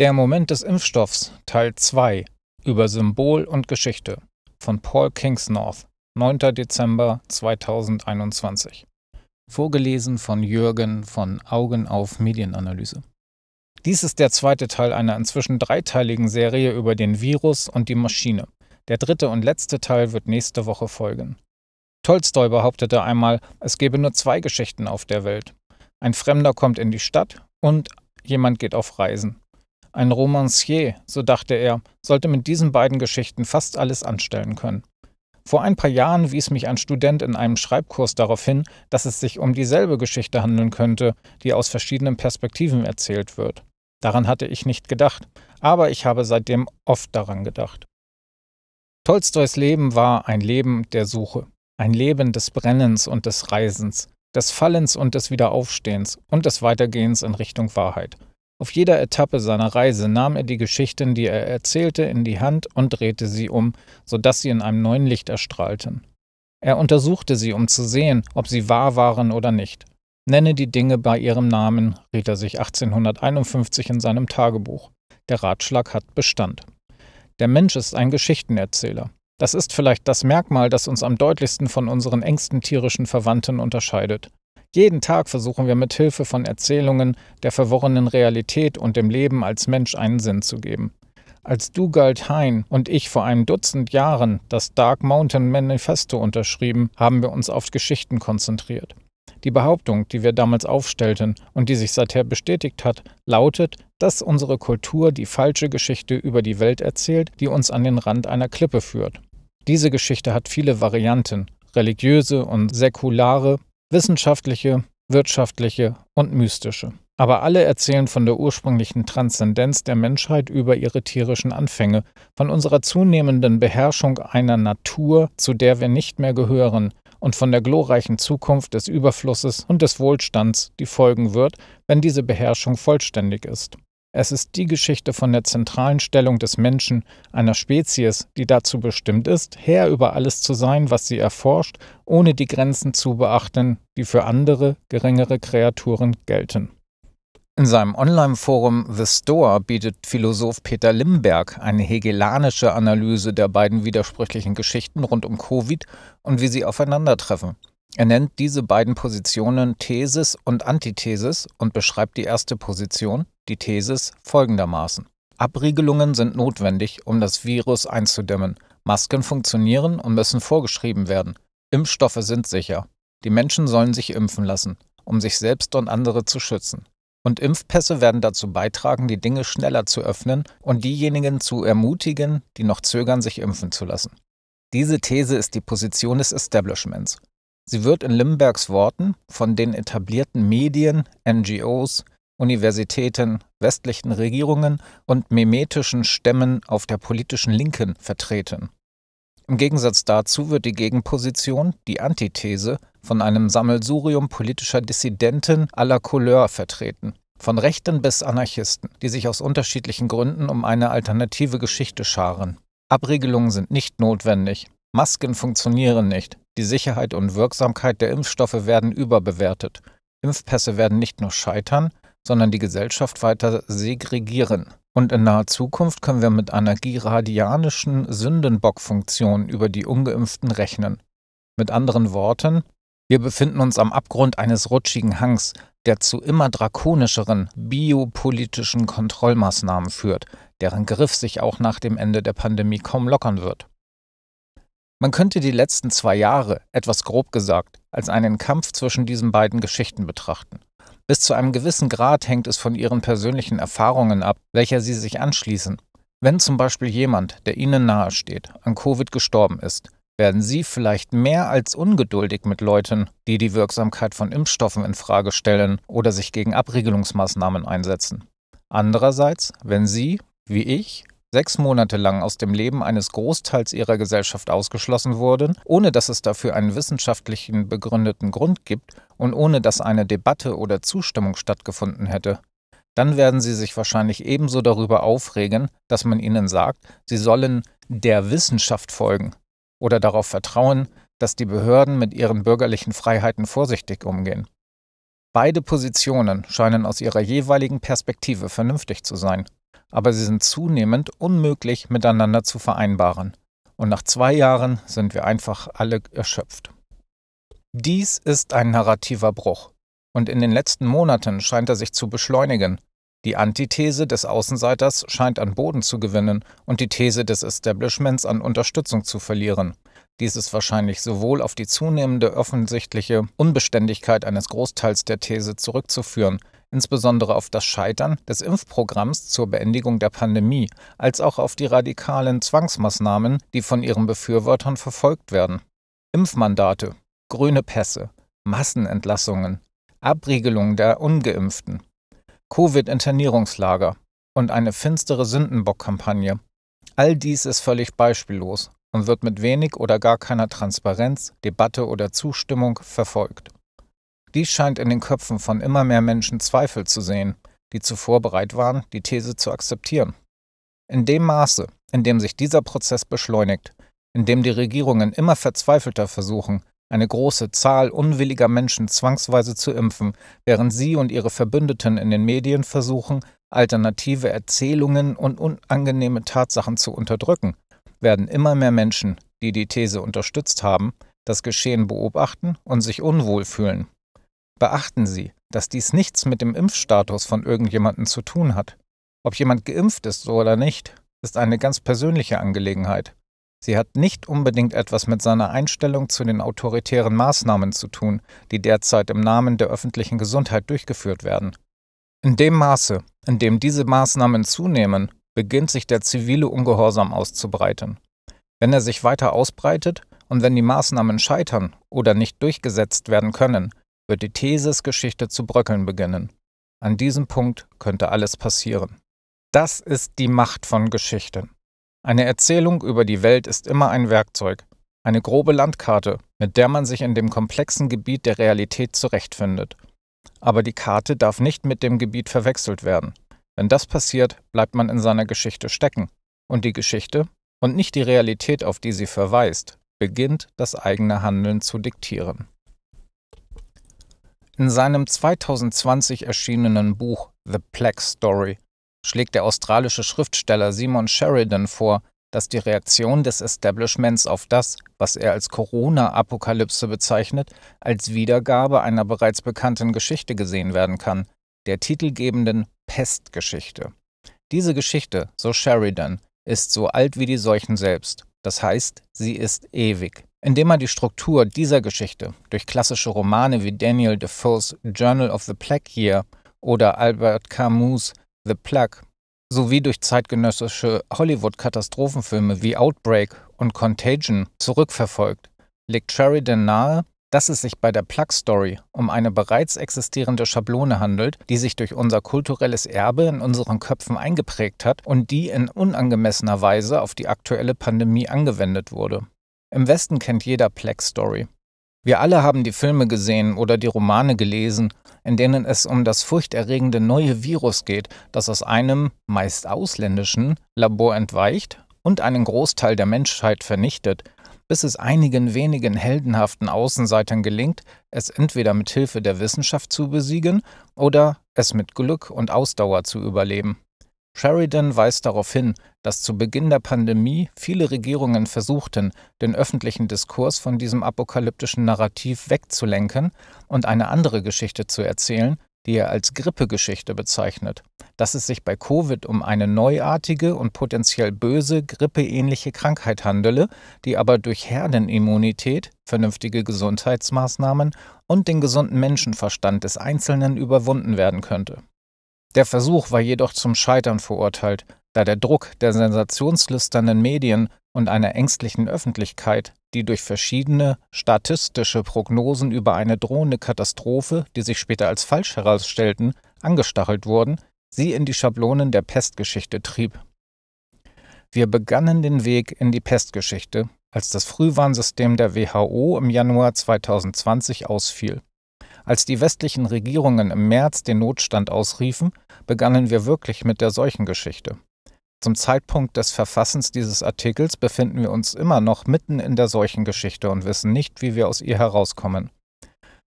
Der Moment des Impfstoffs, Teil 2 über Symbol und Geschichte von Paul Kingsnorth, 9. Dezember 2021. Vorgelesen von Jürgen von Augen auf Medienanalyse. Dies ist der zweite Teil einer inzwischen dreiteiligen Serie über den Virus und die Maschine. Der dritte und letzte Teil wird nächste Woche folgen. Tolstoi behauptete einmal, es gebe nur zwei Geschichten auf der Welt. Ein Fremder kommt in die Stadt und jemand geht auf Reisen. Ein Romancier, so dachte er, sollte mit diesen beiden Geschichten fast alles anstellen können. Vor ein paar Jahren wies mich ein Student in einem Schreibkurs darauf hin, dass es sich um dieselbe Geschichte handeln könnte, die aus verschiedenen Perspektiven erzählt wird. Daran hatte ich nicht gedacht, aber ich habe seitdem oft daran gedacht. Tolstois Leben war ein Leben der Suche, ein Leben des Brennens und des Reisens, des Fallens und des Wiederaufstehens und des Weitergehens in Richtung Wahrheit. Auf jeder Etappe seiner Reise nahm er die Geschichten, die er erzählte, in die Hand und drehte sie um, sodass sie in einem neuen Licht erstrahlten. Er untersuchte sie, um zu sehen, ob sie wahr waren oder nicht. Nenne die Dinge bei ihrem Namen, riet er sich 1851 in seinem Tagebuch. Der Ratschlag hat Bestand. Der Mensch ist ein Geschichtenerzähler. Das ist vielleicht das Merkmal, das uns am deutlichsten von unseren engsten tierischen Verwandten unterscheidet. Jeden Tag versuchen wir mit Hilfe von Erzählungen der verworrenen Realität und dem Leben als Mensch einen Sinn zu geben. Als Dugald Hein und ich vor einem Dutzend Jahren das Dark Mountain Manifesto unterschrieben, haben wir uns auf Geschichten konzentriert. Die Behauptung, die wir damals aufstellten und die sich seither bestätigt hat, lautet, dass unsere Kultur die falsche Geschichte über die Welt erzählt, die uns an den Rand einer Klippe führt. Diese Geschichte hat viele Varianten, religiöse und säkulare, wissenschaftliche, wirtschaftliche und mystische. Aber alle erzählen von der ursprünglichen Transzendenz der Menschheit über ihre tierischen Anfänge, von unserer zunehmenden Beherrschung einer Natur, zu der wir nicht mehr gehören, und von der glorreichen Zukunft des Überflusses und des Wohlstands, die folgen wird, wenn diese Beherrschung vollständig ist. Es ist die Geschichte von der zentralen Stellung des Menschen, einer Spezies, die dazu bestimmt ist, Herr über alles zu sein, was sie erforscht, ohne die Grenzen zu beachten, die für andere, geringere Kreaturen gelten. In seinem Online-Forum The Store bietet Philosoph Peter Limberg eine hegelanische Analyse der beiden widersprüchlichen Geschichten rund um Covid und wie sie aufeinandertreffen. Er nennt diese beiden Positionen Thesis und Antithesis und beschreibt die erste Position, die Thesis, folgendermaßen. Abriegelungen sind notwendig, um das Virus einzudämmen. Masken funktionieren und müssen vorgeschrieben werden. Impfstoffe sind sicher. Die Menschen sollen sich impfen lassen, um sich selbst und andere zu schützen. Und Impfpässe werden dazu beitragen, die Dinge schneller zu öffnen und diejenigen zu ermutigen, die noch zögern, sich impfen zu lassen. Diese These ist die Position des Establishments. Sie wird in Limbergs Worten von den etablierten Medien, NGOs, Universitäten, westlichen Regierungen und memetischen Stämmen auf der politischen Linken vertreten. Im Gegensatz dazu wird die Gegenposition, die Antithese, von einem Sammelsurium politischer Dissidenten aller Couleur vertreten. Von Rechten bis Anarchisten, die sich aus unterschiedlichen Gründen um eine alternative Geschichte scharen. Abregelungen sind nicht notwendig. Masken funktionieren nicht. Die Sicherheit und Wirksamkeit der Impfstoffe werden überbewertet. Impfpässe werden nicht nur scheitern, sondern die Gesellschaft weiter segregieren. Und in naher Zukunft können wir mit einer giradianischen Sündenbockfunktion über die ungeimpften rechnen. Mit anderen Worten, wir befinden uns am Abgrund eines rutschigen Hangs, der zu immer drakonischeren biopolitischen Kontrollmaßnahmen führt, deren Griff sich auch nach dem Ende der Pandemie kaum lockern wird. Man könnte die letzten zwei Jahre, etwas grob gesagt, als einen Kampf zwischen diesen beiden Geschichten betrachten. Bis zu einem gewissen Grad hängt es von ihren persönlichen Erfahrungen ab, welcher sie sich anschließen. Wenn zum Beispiel jemand, der ihnen nahesteht, an Covid gestorben ist, werden sie vielleicht mehr als ungeduldig mit Leuten, die die Wirksamkeit von Impfstoffen in Frage stellen oder sich gegen Abriegelungsmaßnahmen einsetzen. Andererseits, wenn sie, wie ich, sechs Monate lang aus dem Leben eines Großteils ihrer Gesellschaft ausgeschlossen wurden, ohne dass es dafür einen wissenschaftlichen begründeten Grund gibt und ohne dass eine Debatte oder Zustimmung stattgefunden hätte. Dann werden sie sich wahrscheinlich ebenso darüber aufregen, dass man ihnen sagt, sie sollen der Wissenschaft folgen oder darauf vertrauen, dass die Behörden mit ihren bürgerlichen Freiheiten vorsichtig umgehen. Beide Positionen scheinen aus ihrer jeweiligen Perspektive vernünftig zu sein aber sie sind zunehmend unmöglich miteinander zu vereinbaren. Und nach zwei Jahren sind wir einfach alle erschöpft. Dies ist ein narrativer Bruch. Und in den letzten Monaten scheint er sich zu beschleunigen. Die Antithese des Außenseiters scheint an Boden zu gewinnen und die These des Establishments an Unterstützung zu verlieren. Dies ist wahrscheinlich sowohl auf die zunehmende offensichtliche Unbeständigkeit eines Großteils der These zurückzuführen, insbesondere auf das Scheitern des Impfprogramms zur Beendigung der Pandemie, als auch auf die radikalen Zwangsmaßnahmen, die von ihren Befürwortern verfolgt werden. Impfmandate, grüne Pässe, Massenentlassungen, Abriegelung der ungeimpften, Covid-Internierungslager und eine finstere Sündenbock-Kampagne. All dies ist völlig beispiellos und wird mit wenig oder gar keiner Transparenz, Debatte oder Zustimmung verfolgt. Dies scheint in den Köpfen von immer mehr Menschen Zweifel zu sehen, die zuvor bereit waren, die These zu akzeptieren. In dem Maße, in dem sich dieser Prozess beschleunigt, in dem die Regierungen immer verzweifelter versuchen, eine große Zahl unwilliger Menschen zwangsweise zu impfen, während sie und ihre Verbündeten in den Medien versuchen, alternative Erzählungen und unangenehme Tatsachen zu unterdrücken, werden immer mehr Menschen, die die These unterstützt haben, das Geschehen beobachten und sich unwohl fühlen, Beachten Sie, dass dies nichts mit dem Impfstatus von irgendjemandem zu tun hat. Ob jemand geimpft ist oder nicht, ist eine ganz persönliche Angelegenheit. Sie hat nicht unbedingt etwas mit seiner Einstellung zu den autoritären Maßnahmen zu tun, die derzeit im Namen der öffentlichen Gesundheit durchgeführt werden. In dem Maße, in dem diese Maßnahmen zunehmen, beginnt sich der zivile Ungehorsam auszubreiten. Wenn er sich weiter ausbreitet und wenn die Maßnahmen scheitern oder nicht durchgesetzt werden können, wird die Thesisgeschichte zu bröckeln beginnen. An diesem Punkt könnte alles passieren. Das ist die Macht von Geschichten. Eine Erzählung über die Welt ist immer ein Werkzeug, eine grobe Landkarte, mit der man sich in dem komplexen Gebiet der Realität zurechtfindet. Aber die Karte darf nicht mit dem Gebiet verwechselt werden. Wenn das passiert, bleibt man in seiner Geschichte stecken. Und die Geschichte, und nicht die Realität, auf die sie verweist, beginnt das eigene Handeln zu diktieren. In seinem 2020 erschienenen Buch The Plague Story schlägt der australische Schriftsteller Simon Sheridan vor, dass die Reaktion des Establishments auf das, was er als Corona-Apokalypse bezeichnet, als Wiedergabe einer bereits bekannten Geschichte gesehen werden kann, der titelgebenden Pestgeschichte. Diese Geschichte, so Sheridan, ist so alt wie die Seuchen selbst, das heißt, sie ist ewig indem er die Struktur dieser Geschichte durch klassische Romane wie Daniel Defoe's Journal of the Plague Year oder Albert Camus' The Plague sowie durch zeitgenössische Hollywood-Katastrophenfilme wie Outbreak und Contagion zurückverfolgt, legt Sheridan nahe, dass es sich bei der Plug Story um eine bereits existierende Schablone handelt, die sich durch unser kulturelles Erbe in unseren Köpfen eingeprägt hat und die in unangemessener Weise auf die aktuelle Pandemie angewendet wurde. Im Westen kennt jeder Plex-Story. Wir alle haben die Filme gesehen oder die Romane gelesen, in denen es um das furchterregende neue Virus geht, das aus einem, meist ausländischen, Labor entweicht und einen Großteil der Menschheit vernichtet, bis es einigen wenigen heldenhaften Außenseitern gelingt, es entweder mit Hilfe der Wissenschaft zu besiegen oder es mit Glück und Ausdauer zu überleben. Sheridan weist darauf hin, dass zu Beginn der Pandemie viele Regierungen versuchten, den öffentlichen Diskurs von diesem apokalyptischen Narrativ wegzulenken und eine andere Geschichte zu erzählen, die er als Grippegeschichte bezeichnet, dass es sich bei Covid um eine neuartige und potenziell böse grippeähnliche Krankheit handele, die aber durch Herdenimmunität, vernünftige Gesundheitsmaßnahmen und den gesunden Menschenverstand des Einzelnen überwunden werden könnte. Der Versuch war jedoch zum Scheitern verurteilt, da der Druck der sensationslüsternden Medien und einer ängstlichen Öffentlichkeit, die durch verschiedene statistische Prognosen über eine drohende Katastrophe, die sich später als falsch herausstellten, angestachelt wurden, sie in die Schablonen der Pestgeschichte trieb. Wir begannen den Weg in die Pestgeschichte, als das Frühwarnsystem der WHO im Januar 2020 ausfiel. Als die westlichen Regierungen im März den Notstand ausriefen, begannen wir wirklich mit der Seuchengeschichte. Zum Zeitpunkt des Verfassens dieses Artikels befinden wir uns immer noch mitten in der Seuchengeschichte und wissen nicht, wie wir aus ihr herauskommen.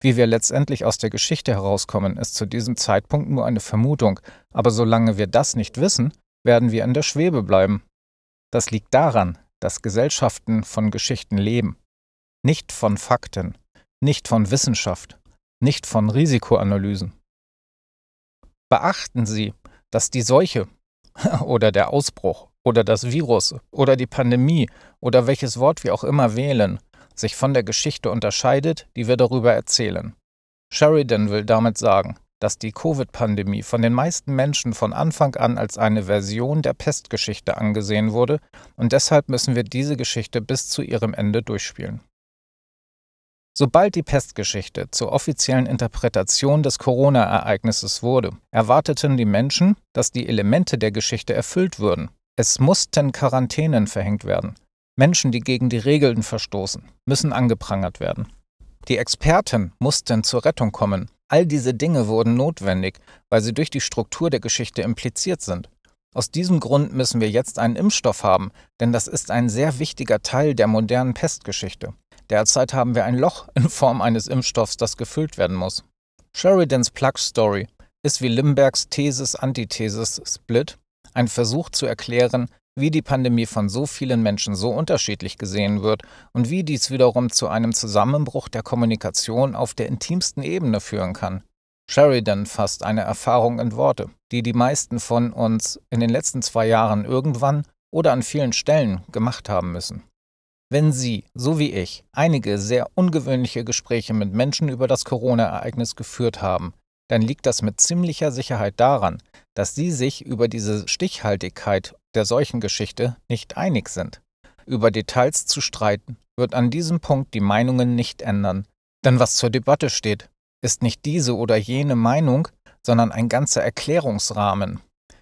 Wie wir letztendlich aus der Geschichte herauskommen, ist zu diesem Zeitpunkt nur eine Vermutung, aber solange wir das nicht wissen, werden wir in der Schwebe bleiben. Das liegt daran, dass Gesellschaften von Geschichten leben, nicht von Fakten, nicht von Wissenschaft, nicht von Risikoanalysen. Beachten Sie, dass die Seuche oder der Ausbruch oder das Virus oder die Pandemie oder welches Wort wir auch immer wählen, sich von der Geschichte unterscheidet, die wir darüber erzählen. Sheridan will damit sagen, dass die Covid-Pandemie von den meisten Menschen von Anfang an als eine Version der Pestgeschichte angesehen wurde und deshalb müssen wir diese Geschichte bis zu ihrem Ende durchspielen. Sobald die Pestgeschichte zur offiziellen Interpretation des Corona-Ereignisses wurde, erwarteten die Menschen, dass die Elemente der Geschichte erfüllt würden. Es mussten Quarantänen verhängt werden. Menschen, die gegen die Regeln verstoßen, müssen angeprangert werden. Die Experten mussten zur Rettung kommen. All diese Dinge wurden notwendig, weil sie durch die Struktur der Geschichte impliziert sind. Aus diesem Grund müssen wir jetzt einen Impfstoff haben, denn das ist ein sehr wichtiger Teil der modernen Pestgeschichte. Derzeit haben wir ein Loch in Form eines Impfstoffs, das gefüllt werden muss. Sheridans Plug Story ist wie Limbergs Thesis-Antithesis-Split ein Versuch zu erklären, wie die Pandemie von so vielen Menschen so unterschiedlich gesehen wird und wie dies wiederum zu einem Zusammenbruch der Kommunikation auf der intimsten Ebene führen kann. Sheridan fasst eine Erfahrung in Worte, die die meisten von uns in den letzten zwei Jahren irgendwann oder an vielen Stellen gemacht haben müssen. Wenn Sie, so wie ich, einige sehr ungewöhnliche Gespräche mit Menschen über das Corona-Ereignis geführt haben, dann liegt das mit ziemlicher Sicherheit daran, dass Sie sich über diese Stichhaltigkeit der Seuchengeschichte nicht einig sind. Über Details zu streiten, wird an diesem Punkt die Meinungen nicht ändern. Denn was zur Debatte steht, ist nicht diese oder jene Meinung, sondern ein ganzer Erklärungsrahmen.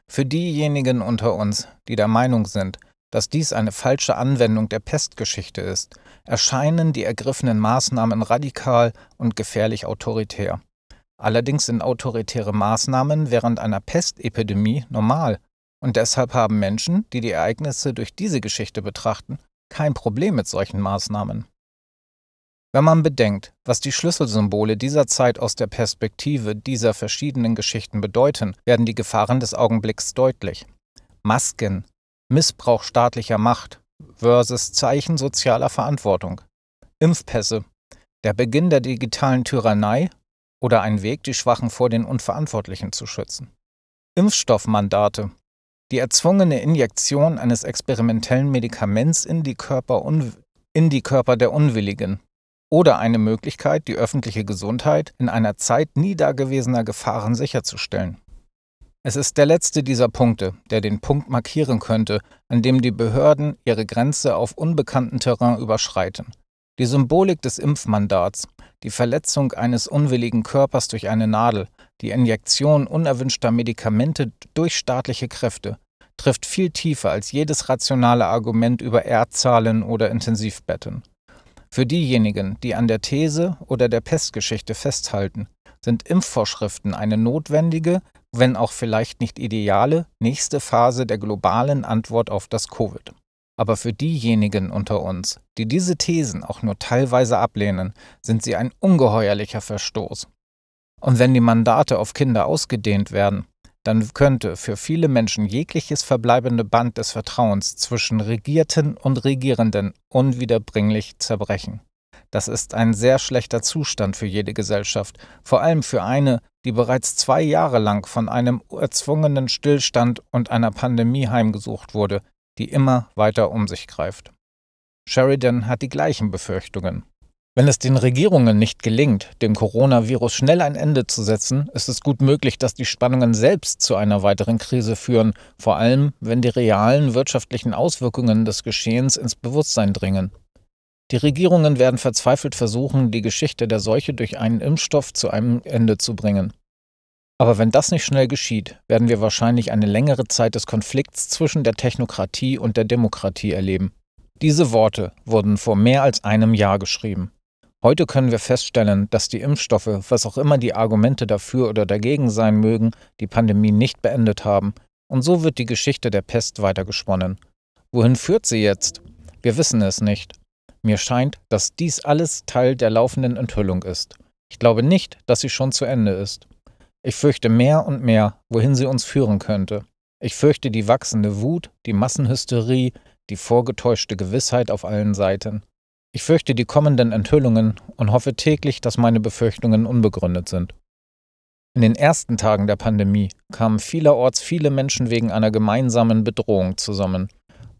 Für diejenigen unter uns, die der Meinung sind, dass dies eine falsche Anwendung der Pestgeschichte ist, erscheinen die ergriffenen Maßnahmen radikal und gefährlich autoritär. Allerdings sind autoritäre Maßnahmen während einer Pestepidemie normal, und deshalb haben Menschen, die die Ereignisse durch diese Geschichte betrachten, kein Problem mit solchen Maßnahmen. Wenn man bedenkt, was die Schlüsselsymbole dieser Zeit aus der Perspektive dieser verschiedenen Geschichten bedeuten, werden die Gefahren des Augenblicks deutlich. Masken, Missbrauch staatlicher Macht versus Zeichen sozialer Verantwortung, Impfpässe, der Beginn der digitalen Tyrannei oder ein Weg, die Schwachen vor den Unverantwortlichen zu schützen. Impfstoffmandate, die erzwungene Injektion eines experimentellen Medikaments in die Körper, in die Körper der Unwilligen, oder eine Möglichkeit, die öffentliche Gesundheit in einer Zeit nie dagewesener Gefahren sicherzustellen. Es ist der letzte dieser Punkte, der den Punkt markieren könnte, an dem die Behörden ihre Grenze auf unbekanntem Terrain überschreiten. Die Symbolik des Impfmandats, die Verletzung eines unwilligen Körpers durch eine Nadel, die Injektion unerwünschter Medikamente durch staatliche Kräfte trifft viel tiefer als jedes rationale Argument über Erdzahlen oder Intensivbetten. Für diejenigen, die an der These oder der Pestgeschichte festhalten, sind Impfvorschriften eine notwendige, wenn auch vielleicht nicht ideale, nächste Phase der globalen Antwort auf das Covid. Aber für diejenigen unter uns, die diese Thesen auch nur teilweise ablehnen, sind sie ein ungeheuerlicher Verstoß. Und wenn die Mandate auf Kinder ausgedehnt werden, dann könnte für viele Menschen jegliches verbleibende Band des Vertrauens zwischen Regierten und Regierenden unwiederbringlich zerbrechen. Das ist ein sehr schlechter Zustand für jede Gesellschaft, vor allem für eine, die bereits zwei Jahre lang von einem erzwungenen Stillstand und einer Pandemie heimgesucht wurde, die immer weiter um sich greift. Sheridan hat die gleichen Befürchtungen. Wenn es den Regierungen nicht gelingt, dem Coronavirus schnell ein Ende zu setzen, ist es gut möglich, dass die Spannungen selbst zu einer weiteren Krise führen, vor allem wenn die realen wirtschaftlichen Auswirkungen des Geschehens ins Bewusstsein dringen. Die Regierungen werden verzweifelt versuchen, die Geschichte der Seuche durch einen Impfstoff zu einem Ende zu bringen. Aber wenn das nicht schnell geschieht, werden wir wahrscheinlich eine längere Zeit des Konflikts zwischen der Technokratie und der Demokratie erleben. Diese Worte wurden vor mehr als einem Jahr geschrieben. Heute können wir feststellen, dass die Impfstoffe, was auch immer die Argumente dafür oder dagegen sein mögen, die Pandemie nicht beendet haben, und so wird die Geschichte der Pest weitergesponnen. Wohin führt sie jetzt? Wir wissen es nicht, mir scheint, dass dies alles Teil der laufenden Enthüllung ist. Ich glaube nicht, dass sie schon zu Ende ist. Ich fürchte mehr und mehr, wohin sie uns führen könnte. Ich fürchte die wachsende Wut, die Massenhysterie, die vorgetäuschte Gewissheit auf allen Seiten. Ich fürchte die kommenden Enthüllungen und hoffe täglich, dass meine Befürchtungen unbegründet sind. In den ersten Tagen der Pandemie kamen vielerorts viele Menschen wegen einer gemeinsamen Bedrohung zusammen.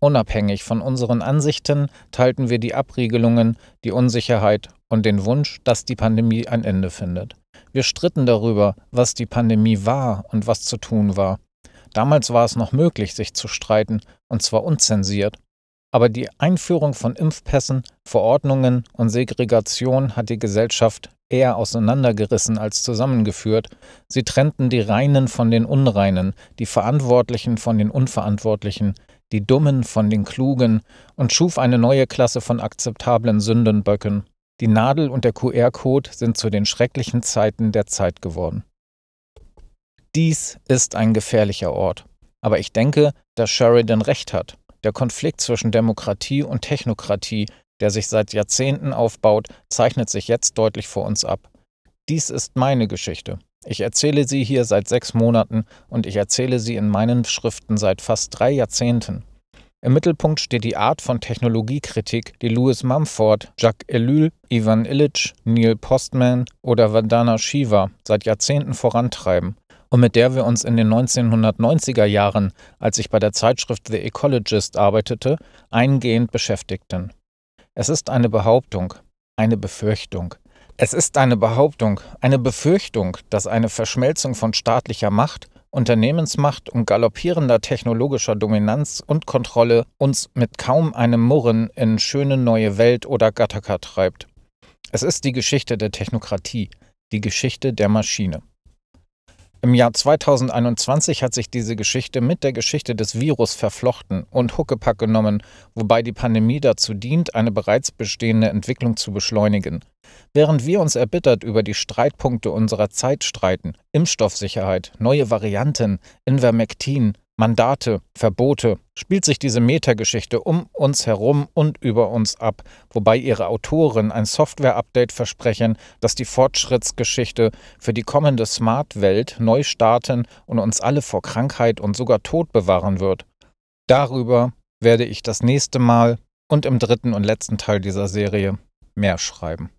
Unabhängig von unseren Ansichten teilten wir die Abriegelungen, die Unsicherheit und den Wunsch, dass die Pandemie ein Ende findet. Wir stritten darüber, was die Pandemie war und was zu tun war. Damals war es noch möglich, sich zu streiten, und zwar unzensiert. Aber die Einführung von Impfpässen, Verordnungen und Segregation hat die Gesellschaft eher auseinandergerissen als zusammengeführt. Sie trennten die Reinen von den Unreinen, die Verantwortlichen von den Unverantwortlichen, die Dummen von den Klugen und schuf eine neue Klasse von akzeptablen Sündenböcken. Die Nadel und der QR-Code sind zu den schrecklichen Zeiten der Zeit geworden. Dies ist ein gefährlicher Ort. Aber ich denke, dass Sheridan recht hat. Der Konflikt zwischen Demokratie und Technokratie, der sich seit Jahrzehnten aufbaut, zeichnet sich jetzt deutlich vor uns ab. Dies ist meine Geschichte. Ich erzähle sie hier seit sechs Monaten und ich erzähle sie in meinen Schriften seit fast drei Jahrzehnten. Im Mittelpunkt steht die Art von Technologiekritik, die Louis Mumford, Jacques Ellul, Ivan Illich, Neil Postman oder Vandana Shiva seit Jahrzehnten vorantreiben und mit der wir uns in den 1990er Jahren, als ich bei der Zeitschrift The Ecologist arbeitete, eingehend beschäftigten. Es ist eine Behauptung, eine Befürchtung, es ist eine Behauptung, eine Befürchtung, dass eine Verschmelzung von staatlicher Macht, Unternehmensmacht und galoppierender technologischer Dominanz und Kontrolle uns mit kaum einem Murren in schöne neue Welt oder Gattaca treibt. Es ist die Geschichte der Technokratie, die Geschichte der Maschine. Im Jahr 2021 hat sich diese Geschichte mit der Geschichte des Virus verflochten und Huckepack genommen, wobei die Pandemie dazu dient, eine bereits bestehende Entwicklung zu beschleunigen. Während wir uns erbittert über die Streitpunkte unserer Zeit streiten, Impfstoffsicherheit, neue Varianten, Invermectin, Mandate, Verbote, spielt sich diese Metageschichte um uns herum und über uns ab, wobei ihre Autoren ein Software-Update versprechen, das die Fortschrittsgeschichte für die kommende Smart-Welt neu starten und uns alle vor Krankheit und sogar Tod bewahren wird. Darüber werde ich das nächste Mal und im dritten und letzten Teil dieser Serie mehr schreiben.